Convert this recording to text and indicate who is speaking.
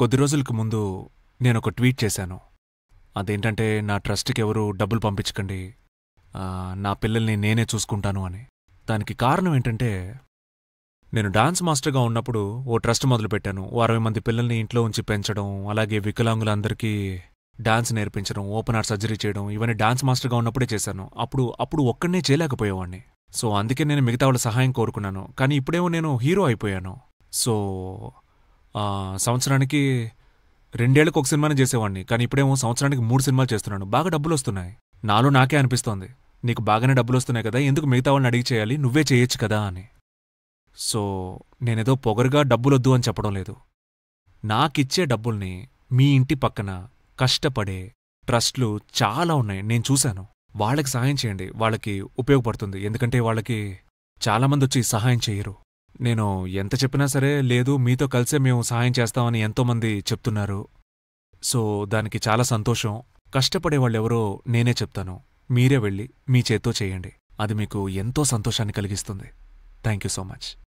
Speaker 1: కొద్ది రోజులకు ముందు నేను ఒక ట్వీట్ చేశాను అదేంటంటే నా ట్రస్ట్కి ఎవరు డబ్బులు పంపించకండి నా పిల్లల్ని నేనే చూసుకుంటాను అని దానికి కారణం ఏంటంటే నేను డాన్స్ మాస్టర్గా ఉన్నప్పుడు ఓ ట్రస్ట్ మొదలుపెట్టాను ఓ అరవై మంది పిల్లల్ని ఇంట్లో ఉంచి పెంచడం అలాగే వికలాంగులందరికీ డాన్స్ నేర్పించడం ఓపెన్ ఆర్ట్ సర్జరీ చేయడం ఇవన్నీ డాన్స్ మాస్టర్గా ఉన్నప్పుడే చేశాను అప్పుడు అప్పుడు ఒక్కడనే చేయలేకపోయేవాడిని సో అందుకే నేను మిగతా వాళ్ళ సహాయం కోరుకున్నాను కానీ ఇప్పుడేమో నేను హీరో అయిపోయాను సో సంవత్సరానికి రెండేళ్లకు ఒక సినిమాని చేసేవాడిని కానీ ఇప్పుడేమో సంవత్సరానికి మూడు సినిమాలు చేస్తున్నాను బాగా డబ్బులు వస్తున్నాయి నాలో నాకే అనిపిస్తోంది నీకు బాగానే డబ్బులు వస్తున్నాయి కదా ఎందుకు మిగతా వాళ్ళని అడిగి చేయాలి నువ్వే చేయొచ్చు కదా అని సో నేనేదో పొగరుగా డబ్బులొద్దు అని చెప్పడం లేదు నాకిచ్చే డబ్బుల్ని మీ ఇంటి పక్కన కష్టపడే ట్రస్ట్లు చాలా ఉన్నాయి నేను చూశాను వాళ్ళకి సహాయం చేయండి వాళ్ళకి ఉపయోగపడుతుంది ఎందుకంటే వాళ్ళకి చాలామంది వచ్చి సహాయం చేయరు నేను ఎంత చెప్పినా సరే లేదు మీతో కలిసే మేము సహాయం చేస్తామని ఎంతోమంది చెప్తున్నారు సో దానికి చాలా సంతోషం కష్టపడేవాళ్ళెవరో నేనే చెప్తాను మీరే వెళ్ళి మీ చేత్తో చేయండి అది మీకు ఎంతో సంతోషాన్ని కలిగిస్తుంది థ్యాంక్ యూ సో మచ్